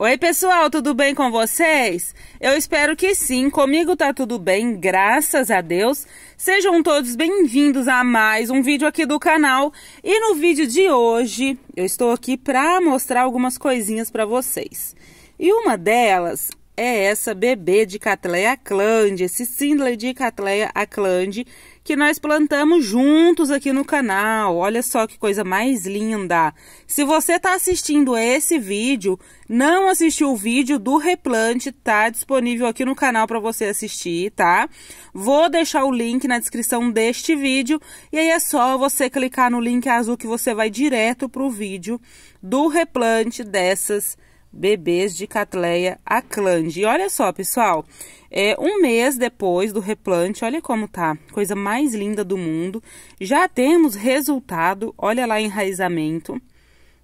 Oi, pessoal, tudo bem com vocês? Eu espero que sim. Comigo tá tudo bem, graças a Deus. Sejam todos bem-vindos a mais um vídeo aqui do canal. E no vídeo de hoje, eu estou aqui para mostrar algumas coisinhas para vocês. E uma delas é essa bebê de Catleia Clande, esse Sindler de Catleia Clande, que nós plantamos juntos aqui no canal. Olha só que coisa mais linda! Se você está assistindo esse vídeo, não assistiu o vídeo do replante, tá disponível aqui no canal para você assistir, tá? Vou deixar o link na descrição deste vídeo e aí é só você clicar no link azul que você vai direto para o vídeo do replante dessas bebês de Catleia aclande. E olha só, pessoal, é, um mês depois do replante, olha como tá, coisa mais linda do mundo. Já temos resultado, olha lá enraizamento,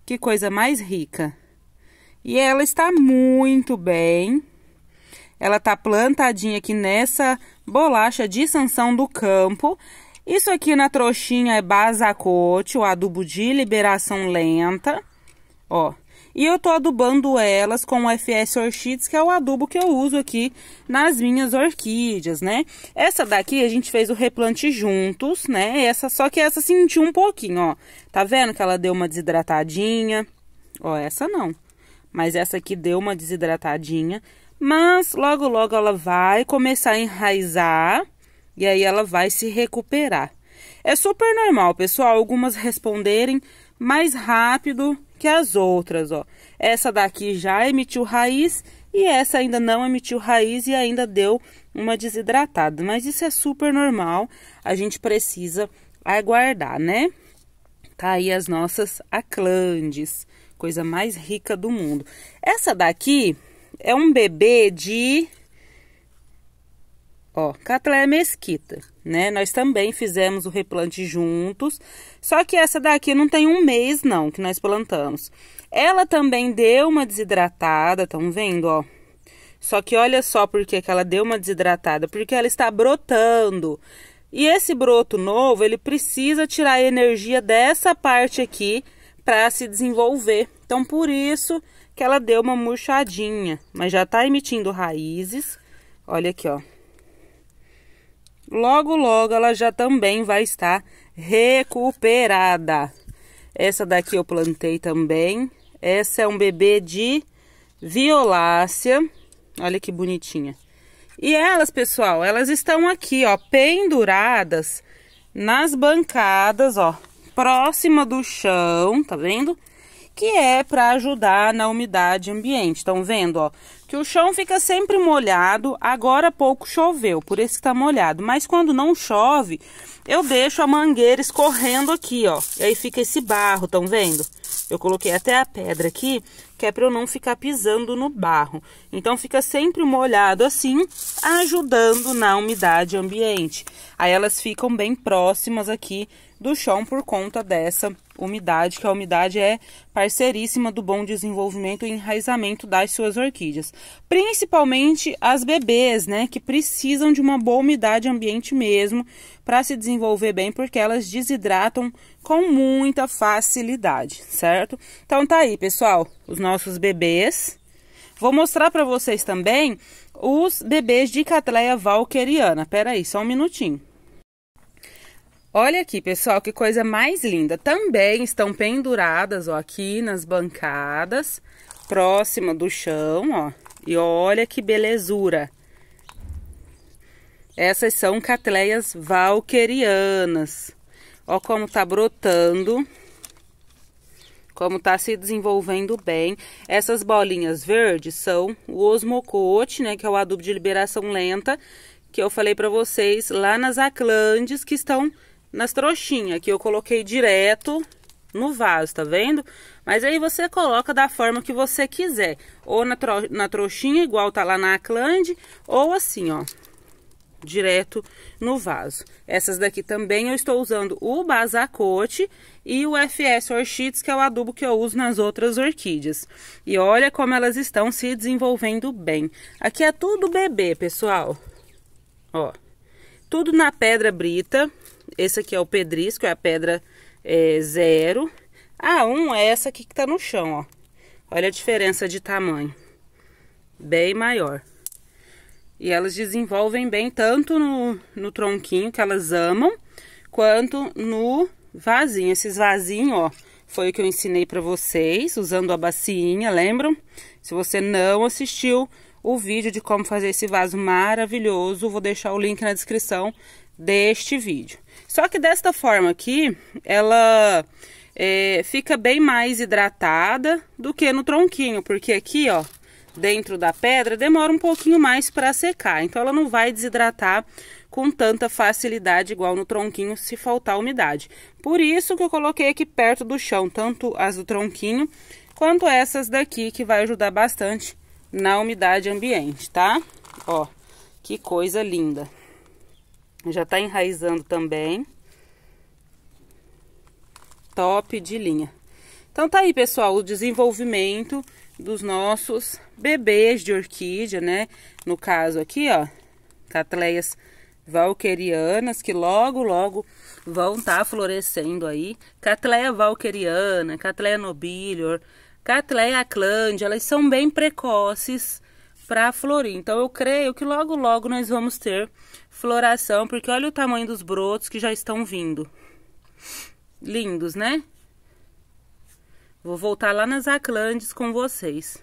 que coisa mais rica. E ela está muito bem. Ela tá plantadinha aqui nessa bolacha de sanção do campo. Isso aqui na trouxinha é basacote, o adubo de liberação lenta. Ó, e eu tô adubando elas com o FS Orchids, que é o adubo que eu uso aqui nas minhas orquídeas, né? Essa daqui a gente fez o replante juntos, né? Essa, só que essa sentiu um pouquinho, ó. Tá vendo que ela deu uma desidratadinha? Ó, essa não. Mas essa aqui deu uma desidratadinha. Mas logo, logo ela vai começar a enraizar e aí ela vai se recuperar. É super normal, pessoal, algumas responderem mais rápido que as outras, ó. Essa daqui já emitiu raiz e essa ainda não emitiu raiz e ainda deu uma desidratada. Mas isso é super normal, a gente precisa aguardar, né? Tá aí as nossas aclandes, coisa mais rica do mundo. Essa daqui é um bebê de Ó, Catleia é Mesquita, né? Nós também fizemos o replante juntos, só que essa daqui não tem um mês não que nós plantamos. Ela também deu uma desidratada, estão vendo, ó? Só que olha só porque que ela deu uma desidratada, porque ela está brotando. E esse broto novo, ele precisa tirar a energia dessa parte aqui para se desenvolver. Então, por isso que ela deu uma murchadinha, mas já está emitindo raízes. Olha aqui, ó logo logo ela já também vai estar recuperada. Essa daqui eu plantei também. Essa é um bebê de violácea. Olha que bonitinha. E elas, pessoal, elas estão aqui, ó, penduradas nas bancadas, ó, próxima do chão, tá vendo? que é para ajudar na umidade ambiente. Estão vendo, ó, que o chão fica sempre molhado. Agora pouco choveu, por isso está molhado. Mas quando não chove, eu deixo a mangueira escorrendo aqui, ó. E aí fica esse barro, estão vendo? Eu coloquei até a pedra aqui, que é para eu não ficar pisando no barro. Então fica sempre molhado assim, ajudando na umidade ambiente. Aí elas ficam bem próximas aqui do chão por conta dessa umidade, que a umidade é parceiríssima do bom desenvolvimento e enraizamento das suas orquídeas, principalmente as bebês, né, que precisam de uma boa umidade ambiente mesmo para se desenvolver bem, porque elas desidratam com muita facilidade, certo? Então tá aí, pessoal, os nossos bebês. Vou mostrar para vocês também os bebês de Catleia valqueriana. Pera aí, só um minutinho. Olha aqui, pessoal, que coisa mais linda. Também estão penduradas, ó, aqui nas bancadas, próxima do chão, ó. E olha que belezura. Essas são catleias valquerianas. Ó como tá brotando. Como tá se desenvolvendo bem. Essas bolinhas verdes são o osmocote, né, que é o adubo de liberação lenta, que eu falei para vocês lá nas aclandes que estão nas trouxinhas, que eu coloquei direto no vaso, tá vendo? Mas aí você coloca da forma que você quiser, ou na, tro na trouxinha, igual tá lá na aclande, ou assim, ó, direto no vaso. Essas daqui também eu estou usando o Basacote e o FS Orchids, que é o adubo que eu uso nas outras orquídeas. E olha como elas estão se desenvolvendo bem. Aqui é tudo bebê, pessoal. Ó, tudo na pedra brita, esse aqui é o pedrisco, é a pedra é, zero. A ah, 1 um é essa aqui que tá no chão, ó. Olha a diferença de tamanho. Bem maior. E elas desenvolvem bem tanto no, no tronquinho, que elas amam, quanto no vasinho. Esses vasinhos, ó, foi o que eu ensinei para vocês, usando a bacinha, lembram? Se você não assistiu, o vídeo de como fazer esse vaso maravilhoso. Vou deixar o link na descrição deste vídeo. Só que desta forma aqui, ela é, fica bem mais hidratada do que no tronquinho, porque aqui, ó, dentro da pedra demora um pouquinho mais para secar. Então, ela não vai desidratar com tanta facilidade igual no tronquinho se faltar umidade. Por isso que eu coloquei aqui perto do chão, tanto as do tronquinho quanto essas daqui, que vai ajudar bastante na umidade ambiente, tá? Ó, que coisa linda. Já tá enraizando também. Top de linha. Então tá aí, pessoal, o desenvolvimento dos nossos bebês de orquídea, né? No caso aqui, ó, catleias valquerianas, que logo, logo vão estar tá florescendo aí. Catleia valqueriana, catleia nobilior, Catleia e Aclândia, elas são bem precoces para florir. Então eu creio que logo logo nós vamos ter floração, porque olha o tamanho dos brotos que já estão vindo. Lindos, né? Vou voltar lá nas aclandes com vocês.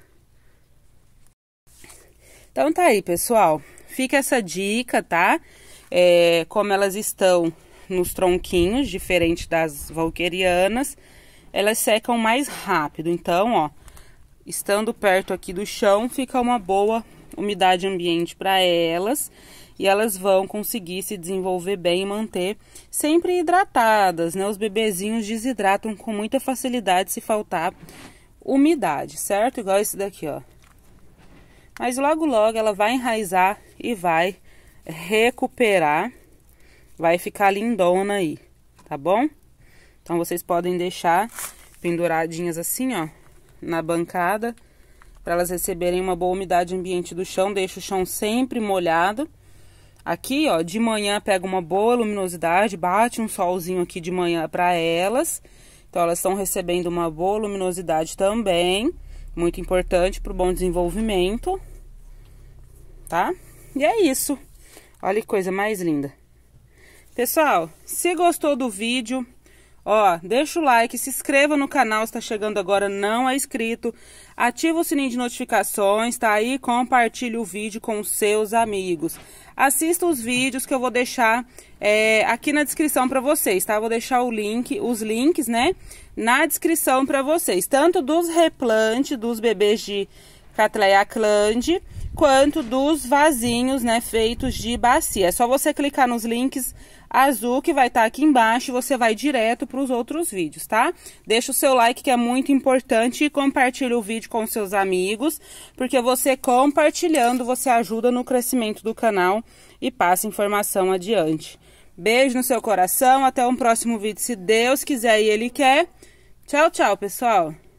Então tá aí, pessoal. Fica essa dica, tá? É, como elas estão nos tronquinhos, diferente das valquerianas elas secam mais rápido. Então, ó, estando perto aqui do chão, fica uma boa umidade ambiente para elas e elas vão conseguir se desenvolver bem e manter sempre hidratadas, né? Os bebezinhos desidratam com muita facilidade se faltar umidade, certo? Igual esse daqui, ó. Mas logo logo ela vai enraizar e vai recuperar, vai ficar lindona aí, tá bom? Então vocês podem deixar penduradinhas assim, ó, na bancada, para elas receberem uma boa umidade ambiente do chão, deixa o chão sempre molhado. Aqui, ó, de manhã pega uma boa luminosidade, bate um solzinho aqui de manhã para elas. Então, elas estão recebendo uma boa luminosidade também, muito importante para o bom desenvolvimento, tá? E é isso. Olha que coisa mais linda. Pessoal, se gostou do vídeo, Ó, deixa o like, se inscreva no canal se tá chegando agora, não é inscrito. Ativa o sininho de notificações, tá aí? Compartilhe o vídeo com seus amigos. Assista os vídeos que eu vou deixar é, aqui na descrição para vocês, tá? Vou deixar o link, os links, né? Na descrição para vocês. Tanto dos replantes, dos bebês de Catleia Clande quanto dos vasinhos, né, feitos de bacia. É só você clicar nos links azul que vai estar tá aqui embaixo e você vai direto para os outros vídeos, tá? Deixa o seu like que é muito importante e compartilha o vídeo com seus amigos, porque você compartilhando, você ajuda no crescimento do canal e passa informação adiante. Beijo no seu coração, até um próximo vídeo, se Deus quiser e Ele quer. Tchau, tchau, pessoal!